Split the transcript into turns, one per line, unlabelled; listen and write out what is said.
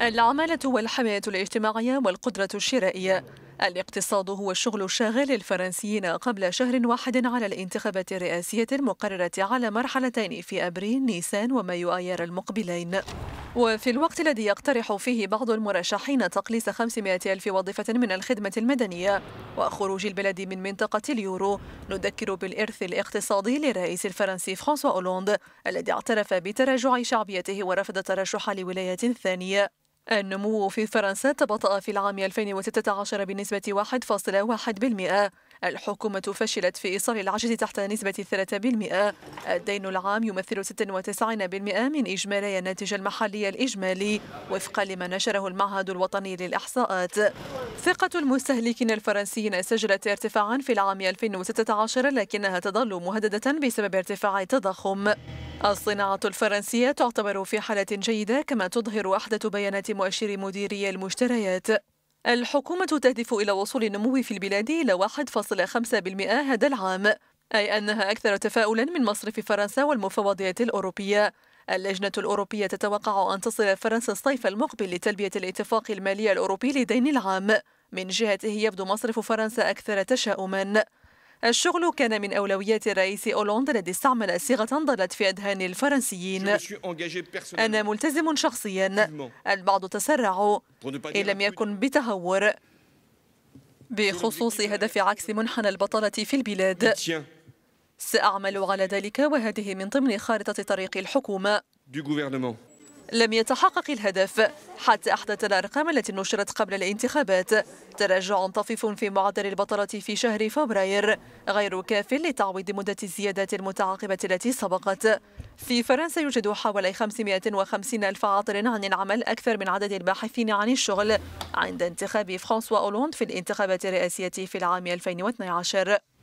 العمالة والحماية الاجتماعية والقدرة الشرائية الاقتصاد هو الشغل الشاغل للفرنسيين قبل شهر واحد على الانتخابات الرئاسية المقررة على مرحلتين في أبريل نيسان ومايو آيار المقبلين وفي الوقت الذي يقترح فيه بعض المرشحين تقليص 500 ألف وظيفة من الخدمة المدنية وخروج البلد من منطقة اليورو نذكر بالإرث الاقتصادي للرئيس الفرنسي فرانسوا أولوند الذي اعترف بتراجع شعبيته ورفض الترشح لولاية ثانية النمو في فرنسا تباطأ في العام 2016 بنسبة 1.1%. الحكومة فشلت في إيصال العجز تحت نسبة 3%. الدين العام يمثل 96% من إجمالي الناتج المحلي الإجمالي وفقا لما نشره المعهد الوطني للإحصاءات. ثقة المستهلكين الفرنسيين سجلت ارتفاعا في العام 2016 لكنها تظل مهددة بسبب ارتفاع التضخم. الصناعة الفرنسية تعتبر في حالة جيدة كما تظهر أحدث بيانات مؤشر مديري المشتريات الحكومة تهدف إلى وصول النمو في البلاد إلى 1.5% هذا العام أي أنها أكثر تفاؤلا من مصرف فرنسا والمفوضيات الأوروبية اللجنة الأوروبية تتوقع أن تصل فرنسا الصيف المقبل لتلبية الاتفاق المالي الأوروبي لدين العام من جهته يبدو مصرف فرنسا أكثر تشاؤما الشغل كان من أولويات الرئيس أولوند الذي استعمل صيغة ظلت في أذهان الفرنسيين أنا ملتزم شخصيا البعض تسرع إن لم يكن بتهور بخصوص هدف عكس منحنى البطالة في البلاد سأعمل على ذلك وهذه من ضمن خارطة طريق الحكومة لم يتحقق الهدف حتى أحدث الأرقام التي نشرت قبل الانتخابات تراجع طفيف في معدل البطالة في شهر فبراير غير كاف لتعويض مدة الزيادات المتعاقبة التي سبقت في فرنسا يوجد حوالي 550 ألف عاطل عن العمل أكثر من عدد الباحثين عن الشغل عند انتخاب فرانسوا أولوند في الانتخابات الرئاسية في العام 2012